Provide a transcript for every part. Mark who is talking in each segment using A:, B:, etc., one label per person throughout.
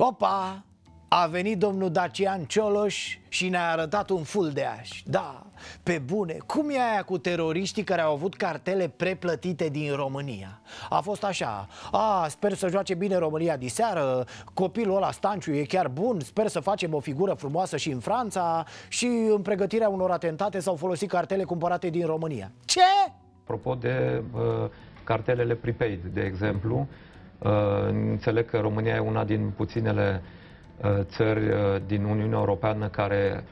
A: Opa! A venit domnul Dacian Cioloș și ne-a arătat un ful de aș. Da, pe bune, cum e aia cu teroriștii care au avut cartele preplătite din România? A fost așa, a, sper să joace bine România diseară, copilul ăla Stanciu e chiar bun, sper să facem o figură frumoasă și în Franța și în pregătirea unor atentate s-au folosit cartele cumpărate din România. Ce?
B: Apropo de uh, cartelele prepaid, de exemplu, uh, Uh, înțeleg că România e una din puținele uh, țări uh, din Uniunea Europeană care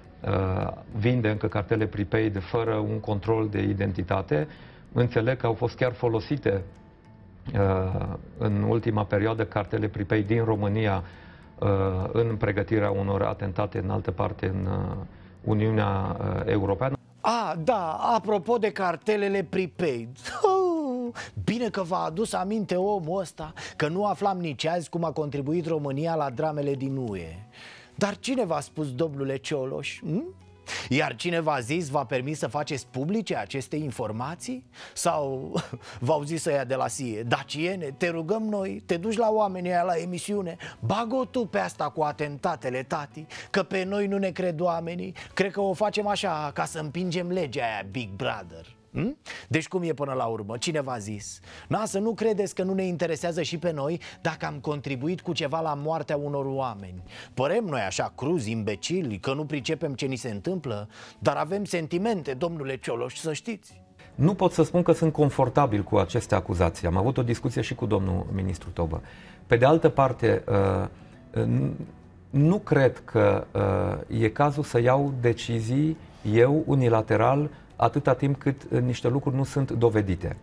B: vinde încă cartele prepaid fără un control de identitate. Înțeleg că au fost chiar folosite în ultima perioadă cartele prepaid din România în pregătirea unor atentate în altă parte în Uniunea Europeană.
A: A, da, apropo de cartelele prepaid. bine că v-a adus aminte omul ăsta, că nu aflam nici azi cum a contribuit România la dramele din UE. Dar cine v-a spus, domnule Cioloș? Hm? Iar cine v-a zis, v-a permis să faceți publice aceste informații? Sau v-au zis să ia de la sie? Daciene, te rugăm noi, te duci la oamenii aia la emisiune, bag-o tu pe asta cu atentatele, tati, că pe noi nu ne cred oamenii, cred că o facem așa ca să împingem legea aia, Big Brother. Hm? Deci cum e până la urmă? Cine v-a zis? Na, să nu credeți că nu ne interesează și pe noi dacă am contribuit cu ceva la moartea unor oameni. Părem noi așa cruzi, imbecili, că nu pricepem ce ni se întâmplă, dar avem sentimente, domnule Cioloș, să știți.
B: Nu pot să spun că sunt confortabil cu aceste acuzații. Am avut o discuție și cu domnul ministru Tobă. Pe de altă parte, uh, uh, nu cred că uh, e cazul să iau decizii eu unilateral atâta timp cât uh, niște lucruri nu sunt dovedite.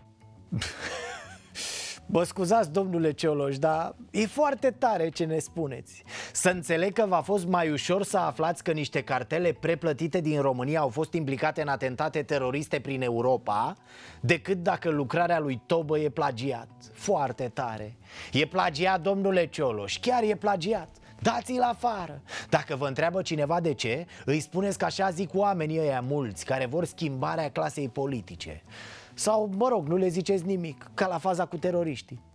A: Bă, scuzați, domnule Cioloș, dar e foarte tare ce ne spuneți. Să înțeleg că v-a fost mai ușor să aflați că niște cartele preplătite din România au fost implicate în atentate teroriste prin Europa, decât dacă lucrarea lui Tobă e plagiat. Foarte tare. E plagiat, domnule Cioloș, chiar e plagiat. Dați-l afară! Dacă vă întreabă cineva de ce, îi spuneți că așa zic oamenii ăia mulți care vor schimbarea clasei politice. Sau, mă rog, nu le ziceți nimic, ca la faza cu teroriștii.